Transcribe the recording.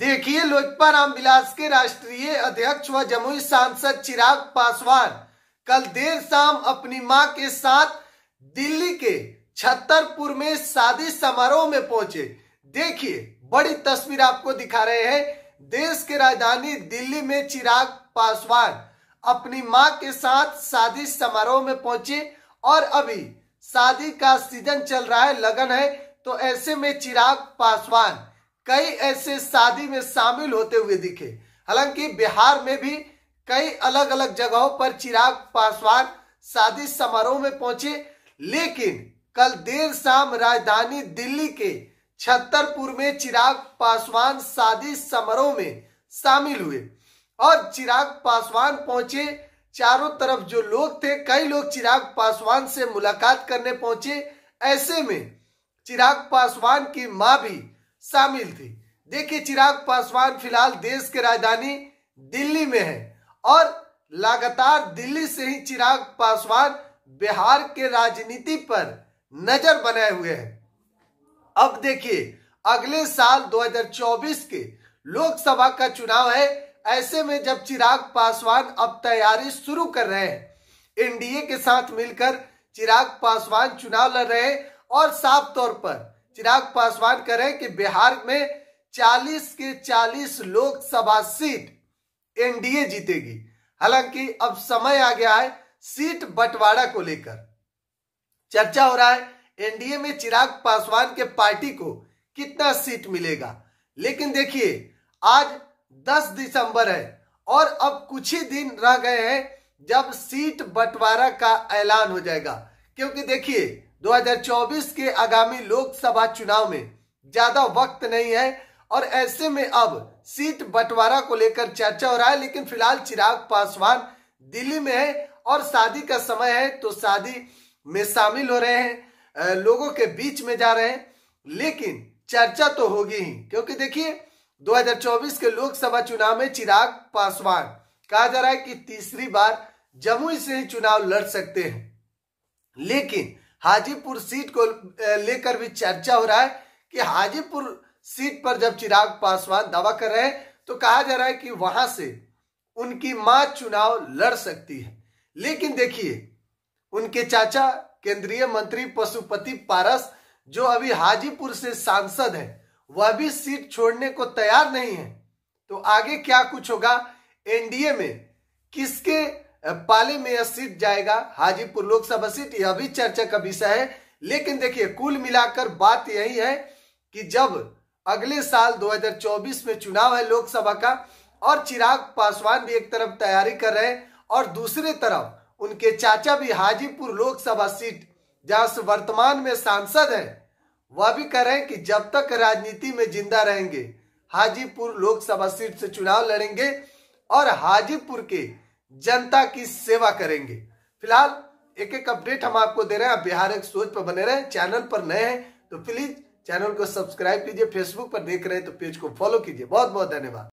देखिए लोजपा रामविलास के राष्ट्रीय अध्यक्ष व जमुई सांसद चिराग पासवान कल देर शाम अपनी मां के साथ दिल्ली के छतरपुर में शादी समारोह में पहुंचे देखिए बड़ी तस्वीर आपको दिखा रहे हैं देश के राजधानी दिल्ली में चिराग पासवान अपनी मां के साथ शादी समारोह में पहुंचे और अभी शादी का सीजन चल रहा है लगन है तो ऐसे में चिराग पासवान कई ऐसे शादी में शामिल होते हुए दिखे हालांकि बिहार में भी कई अलग अलग जगहों पर चिराग पासवान शादी समारोह में पहुंचे लेकिन कल देर शाम राजधानी दिल्ली के छतरपुर में चिराग पासवान शादी समारोह में शामिल हुए और चिराग पासवान पहुंचे चारों तरफ जो लोग थे कई लोग चिराग पासवान से मुलाकात करने पहुंचे ऐसे में चिराग पासवान की मां भी शामिल थी देखिए चिराग पासवान फिलहाल देश के राजधानी दिल्ली में है और लगातार दिल्ली से ही चिराग पासवान बिहार के राजनीति पर नजर बनाए हुए हैं अब देखिए अगले साल 2024 के लोकसभा का चुनाव है ऐसे में जब चिराग पासवान अब तैयारी शुरू कर रहे हैं एनडीए के साथ मिलकर चिराग पासवान चुनाव लड़ रहे हैं और साफ तौर पर चिराग पासवान कह रहे हैं कि बिहार में 40 के 40 लोकसभा सीट एनडीए जीतेगी हालांकि अब समय आ गया है सीट बंटवारा को लेकर चर्चा हो रहा है एनडीए में चिराग पासवान के पार्टी को कितना सीट मिलेगा लेकिन देखिए आज 10 दिसंबर है और अब कुछ ही दिन रह गए हैं जब सीट बंटवारा का ऐलान हो जाएगा क्योंकि देखिए 2024 के आगामी लोकसभा चुनाव में ज्यादा वक्त नहीं है और ऐसे में अब सीट बंटवारा को लेकर चर्चा हो रहा है लेकिन फिलहाल चिराग पासवान दिल्ली में है और शादी का समय है तो शादी में शामिल हो रहे हैं लोगों के बीच में जा रहे हैं लेकिन चर्चा तो होगी ही क्योंकि देखिए 2024 के लोकसभा चुनाव में चिराग पासवान कहा जा रहा है कि तीसरी बार जमुई से ही चुनाव लड़ सकते हैं लेकिन हाजीपुर सीट को लेकर भी चर्चा हो रहा है कि हाजीपुर सीट पर जब चिराग पासवान दावा कर रहे हैं तो कहा जा रहा है कि वहां से उनकी मां चुनाव लड़ सकती है लेकिन देखिए उनके चाचा केंद्रीय मंत्री पशुपति पारस जो अभी हाजीपुर से सांसद है वह भी सीट छोड़ने को तैयार नहीं है तो आगे क्या कुछ होगा एनडीए में किसके पाली में यह सीट जाएगा हाजीपुर लोकसभा सीट यह भी चर्चा का विषय है लेकिन देखिए कुल मिलाकर बात यही है कि जब अगले साल 2024 में चुनाव है लोकसभा का और चिराग पासवान भी एक तरफ तैयारी कर रहे हैं और दूसरी तरफ उनके चाचा भी हाजीपुर लोकसभा सीट जहां से वर्तमान में सांसद है वह भी कह रहे हैं कि जब तक राजनीति में जिंदा रहेंगे हाजीपुर लोकसभा सीट से चुनाव लड़ेंगे और हाजीपुर के जनता की सेवा करेंगे फिलहाल एक एक अपडेट हम आपको दे रहे हैं आप बिहार एक सोच पर बने रहे चैनल पर नए हैं तो प्लीज चैनल को सब्सक्राइब कीजिए फेसबुक पर देख रहे हैं तो पेज को फॉलो कीजिए बहुत बहुत धन्यवाद